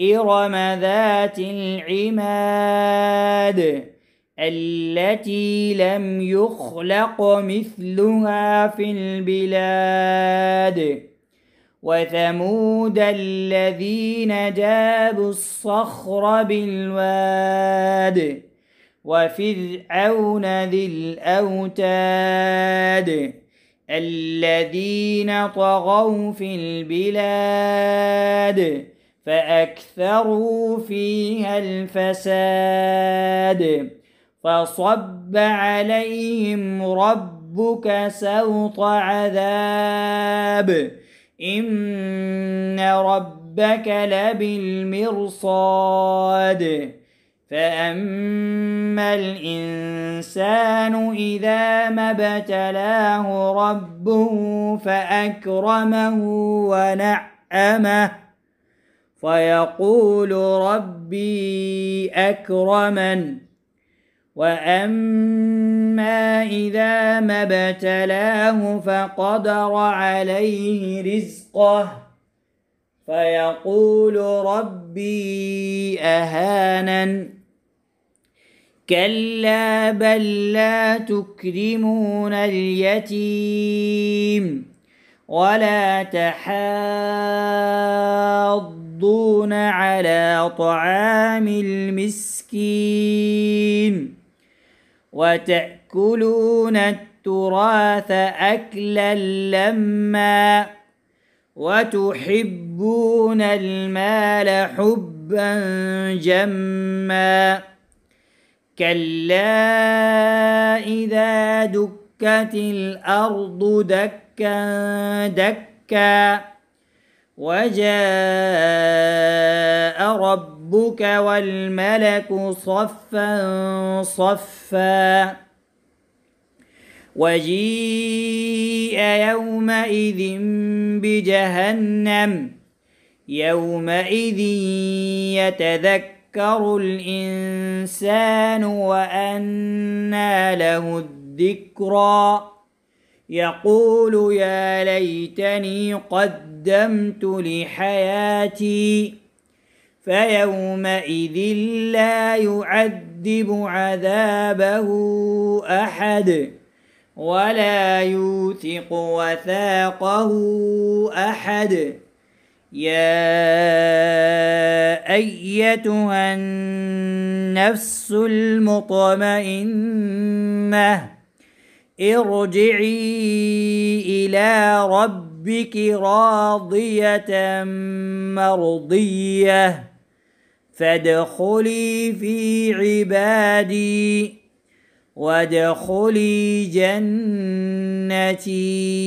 إرم ذات العماد التي لم يخلق مثلها في البلاد وثمود الذين جابوا الصخر بالواد وفرعون ذي الأوتاد الذين طغوا في البلاد فأكثروا فيها الفساد فصب عليهم ربك سوط عذاب إن ربك لبالمرصاد فأما الإنسان إذا ما ابتلاه ربه فأكرمه ونعمه فيقول ربي أكرمن وأما إذا ما ابتلاه فقدر عليه رزقه فيقول ربي أهانن كلا بل لا تكرمون اليتيم ولا تحاضون يحضون على طعام المسكين وتأكلون التراث أكلا لما وتحبون المال حبا جما كلا إذا دكت الأرض دكا دكا وجاء ربك والملك صفا صفا وجيء يومئذ بجهنم يومئذ يتذكر الإنسان وأنى له الذكرى يقول يا ليتني قدمت لحياتي فيومئذ لا يعذب عذابه أحد ولا يوثق وثاقه أحد يا أيتها النفس المطمئنه ارجعي إلى ربك راضية مرضية فادخلي في عبادي وادخلي جنتي